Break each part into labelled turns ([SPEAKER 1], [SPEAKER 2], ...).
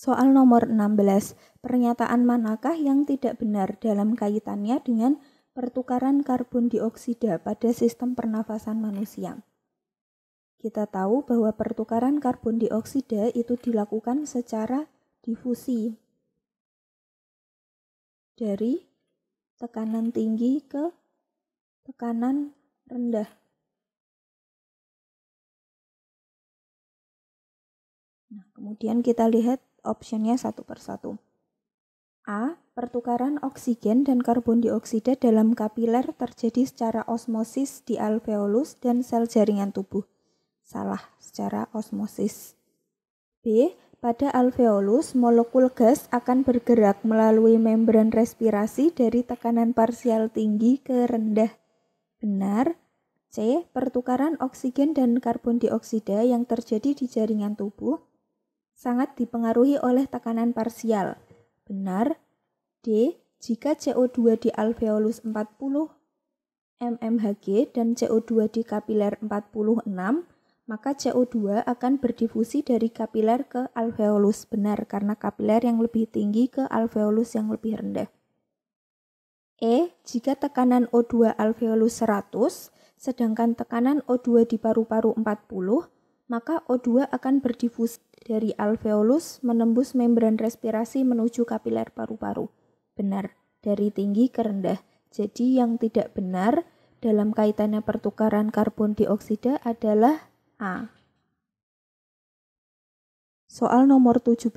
[SPEAKER 1] Soal nomor 16, pernyataan manakah yang tidak benar dalam kaitannya dengan pertukaran karbon dioksida pada sistem pernafasan manusia? Kita tahu bahwa pertukaran karbon dioksida itu dilakukan secara difusi dari
[SPEAKER 2] tekanan tinggi ke tekanan rendah. Nah, kemudian kita lihat optionnya satu persatu. A. Pertukaran oksigen
[SPEAKER 1] dan karbon dioksida dalam kapiler terjadi secara osmosis di alveolus dan sel jaringan tubuh. Salah, secara osmosis. B. Pada alveolus, molekul gas akan bergerak melalui membran respirasi dari tekanan parsial tinggi ke rendah. Benar. C. Pertukaran oksigen dan karbon dioksida yang terjadi di jaringan tubuh sangat dipengaruhi oleh tekanan parsial. Benar. D. Jika CO2 di alveolus 40 mmHg dan CO2 di kapiler 46, maka CO2 akan berdifusi dari kapiler ke alveolus. Benar, karena kapiler yang lebih tinggi ke alveolus yang lebih rendah. E. Jika tekanan O2 alveolus 100, sedangkan tekanan O2 di paru-paru 40, maka O2 akan berdifusi dari alveolus menembus membran respirasi menuju kapiler paru-paru. Benar, dari tinggi ke rendah. Jadi yang tidak benar dalam kaitannya pertukaran karbon dioksida adalah A. Soal nomor 17.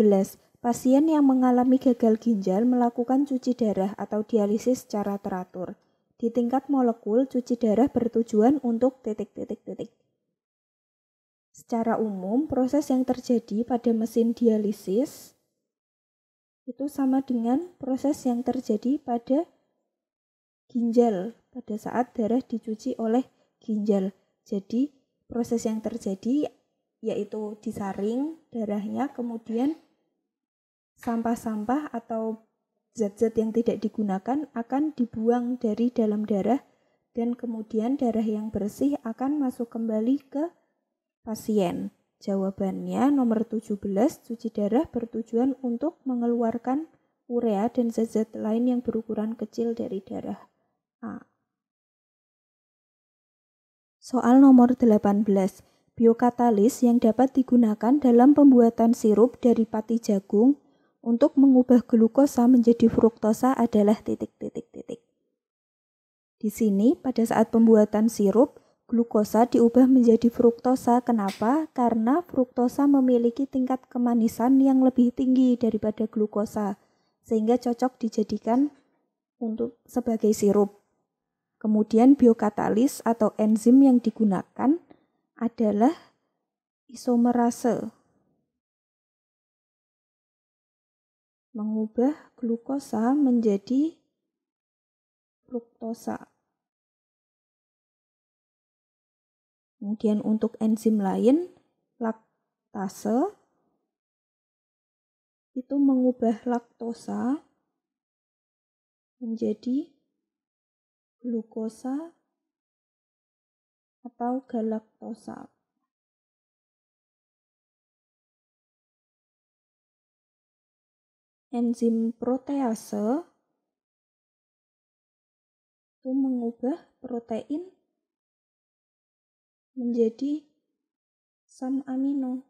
[SPEAKER 1] Pasien yang mengalami gagal ginjal melakukan cuci darah atau dialisis secara teratur. Di tingkat molekul, cuci darah bertujuan untuk titik-titik-titik Secara umum, proses yang terjadi pada mesin dialisis itu sama dengan proses yang terjadi pada ginjal pada saat darah dicuci oleh ginjal. Jadi, proses yang terjadi yaitu disaring darahnya, kemudian sampah-sampah atau zat-zat yang tidak digunakan akan dibuang dari dalam darah dan kemudian darah yang bersih akan masuk kembali ke pasien. Jawabannya nomor 17, cuci darah bertujuan untuk mengeluarkan urea dan zat-zat lain yang berukuran kecil dari darah. A. Soal nomor 18, biokatalis yang dapat digunakan dalam pembuatan sirup dari pati jagung untuk mengubah glukosa menjadi fruktosa adalah titik-titik-titik. Di sini, pada saat pembuatan sirup, Glukosa diubah menjadi fruktosa. Kenapa? Karena fruktosa memiliki tingkat kemanisan yang lebih tinggi daripada glukosa, sehingga cocok dijadikan untuk sebagai sirup. Kemudian biokatalis atau enzim yang digunakan
[SPEAKER 2] adalah isomerase. Mengubah glukosa menjadi fruktosa. Kemudian untuk enzim lain, laktase, itu mengubah laktosa menjadi glukosa atau galaktosa. enzim protease itu mengubah protein menjadi sam amino.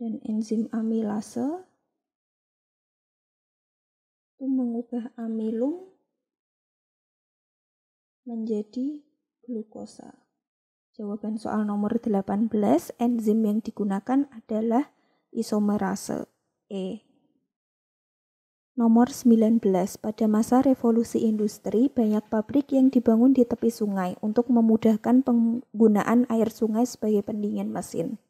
[SPEAKER 2] Dan enzim amilase itu mengubah amilum menjadi
[SPEAKER 1] glukosa. Jawaban soal nomor 18, enzim yang digunakan adalah isomerase E. Nomor 19. Pada masa revolusi industri, banyak pabrik yang dibangun di tepi sungai untuk memudahkan penggunaan air sungai sebagai pendingin mesin.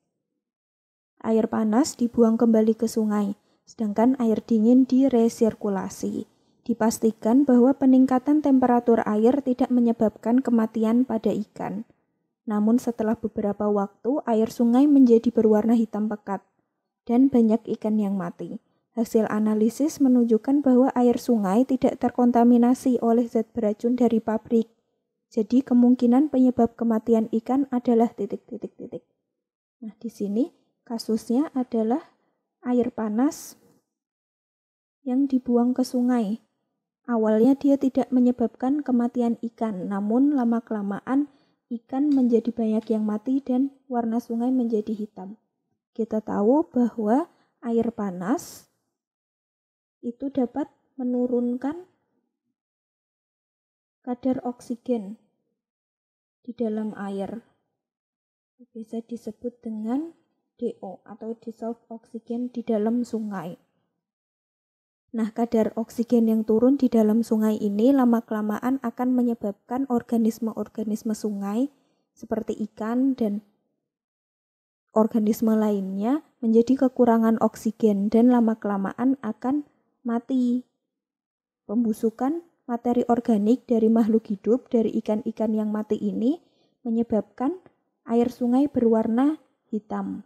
[SPEAKER 1] Air panas dibuang kembali ke sungai, sedangkan air dingin diresirkulasi. Dipastikan bahwa peningkatan temperatur air tidak menyebabkan kematian pada ikan. Namun setelah beberapa waktu, air sungai menjadi berwarna hitam pekat dan banyak ikan yang mati. Hasil analisis menunjukkan bahwa air sungai tidak terkontaminasi oleh zat beracun dari pabrik. Jadi kemungkinan penyebab kematian ikan adalah titik-titik-titik. Nah, di sini kasusnya adalah air panas yang dibuang ke sungai. Awalnya dia tidak menyebabkan kematian ikan, namun lama-kelamaan ikan menjadi banyak yang mati dan warna sungai menjadi hitam. Kita tahu bahwa air panas itu dapat menurunkan kadar oksigen di dalam air. Bisa disebut dengan DO atau dissolved oksigen di dalam sungai. Nah, kadar oksigen yang turun di dalam sungai ini lama-kelamaan akan menyebabkan organisme-organisme sungai seperti ikan dan organisme lainnya menjadi kekurangan oksigen dan lama-kelamaan akan mati. Pembusukan materi organik dari makhluk hidup dari ikan-ikan yang mati ini menyebabkan air sungai berwarna hitam.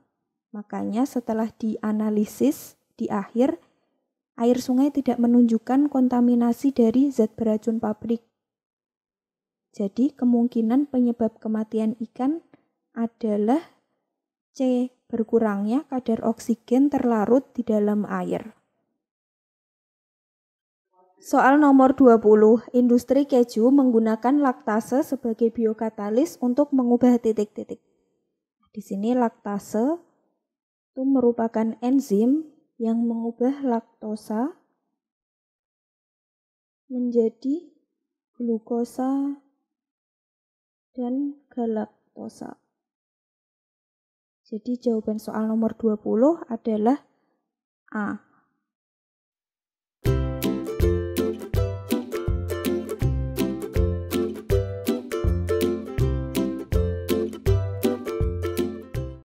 [SPEAKER 1] Makanya setelah dianalisis di akhir, air sungai tidak menunjukkan kontaminasi dari zat beracun pabrik. Jadi kemungkinan penyebab kematian ikan adalah C. Berkurangnya kadar oksigen terlarut di dalam air. Soal nomor 20, industri keju menggunakan laktase sebagai biokatalis untuk mengubah titik-titik. Di sini laktase itu merupakan enzim yang mengubah laktosa
[SPEAKER 2] menjadi glukosa dan galaktosa. Jadi jawaban soal nomor 20 adalah A.